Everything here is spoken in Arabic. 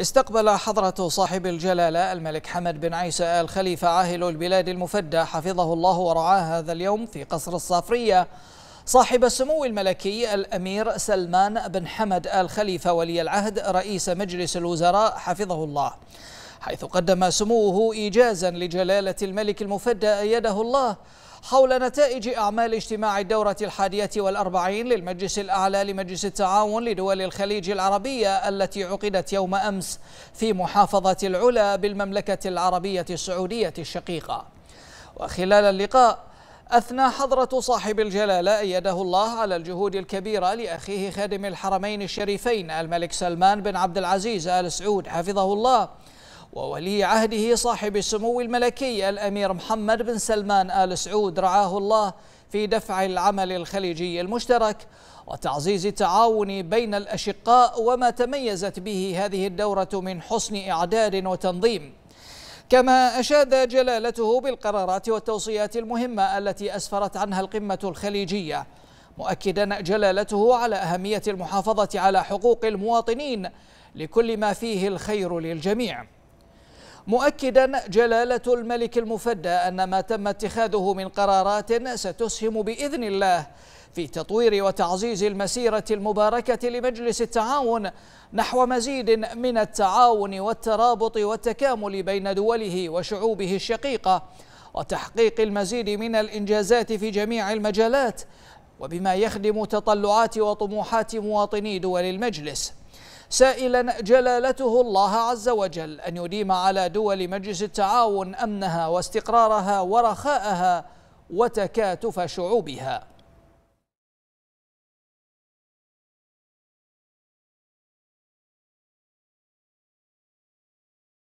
استقبل حضرة صاحب الجلالة الملك حمد بن عيسى آل خليفة عاهل البلاد المفدى حفظه الله ورعاه هذا اليوم في قصر الصافرية صاحب السمو الملكي الأمير سلمان بن حمد آل خليفة ولي العهد رئيس مجلس الوزراء حفظه الله حيث قدم سموه إيجازا لجلالة الملك المفدى أيده الله حول نتائج أعمال اجتماع الدورة الحادية والأربعين للمجلس الأعلى لمجلس التعاون لدول الخليج العربية التي عقدت يوم أمس في محافظة العلا بالمملكة العربية السعودية الشقيقة وخلال اللقاء أثنى حضرة صاحب الجلالة أيده الله على الجهود الكبيرة لأخيه خادم الحرمين الشريفين الملك سلمان بن عبد العزيز آل سعود حفظه الله وولي عهده صاحب السمو الملكي الأمير محمد بن سلمان آل سعود رعاه الله في دفع العمل الخليجي المشترك وتعزيز التعاون بين الأشقاء وما تميزت به هذه الدورة من حسن إعداد وتنظيم كما أشاد جلالته بالقرارات والتوصيات المهمة التي أسفرت عنها القمة الخليجية مؤكدا جلالته على أهمية المحافظة على حقوق المواطنين لكل ما فيه الخير للجميع مؤكدا جلالة الملك المفدى أن ما تم اتخاذه من قرارات ستسهم بإذن الله في تطوير وتعزيز المسيرة المباركة لمجلس التعاون نحو مزيد من التعاون والترابط والتكامل بين دوله وشعوبه الشقيقة وتحقيق المزيد من الإنجازات في جميع المجالات وبما يخدم تطلعات وطموحات مواطني دول المجلس سائلا جلالته الله عز وجل أن يديم على دول مجلس التعاون أمنها واستقرارها ورخاءها وتكاتف شعوبها